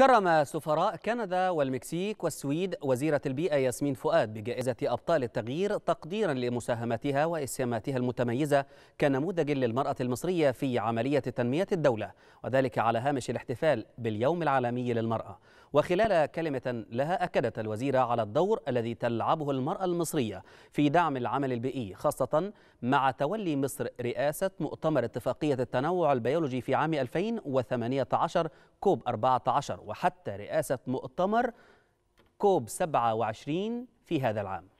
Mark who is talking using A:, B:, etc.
A: كرم سفراء كندا والمكسيك والسويد وزيرة البيئة ياسمين فؤاد بجائزة أبطال التغيير تقديرا لمساهمتها وإسهاماتها المتميزة كنموذج للمرأة المصرية في عملية تنمية الدولة وذلك على هامش الاحتفال باليوم العالمي للمرأة وخلال كلمة لها أكدت الوزيرة على الدور الذي تلعبه المرأة المصرية في دعم العمل البيئي خاصة مع تولي مصر رئاسة مؤتمر اتفاقية التنوع البيولوجي في عام 2018 كوب 14 وحتى رئاسة مؤتمر كوب 27 في هذا العام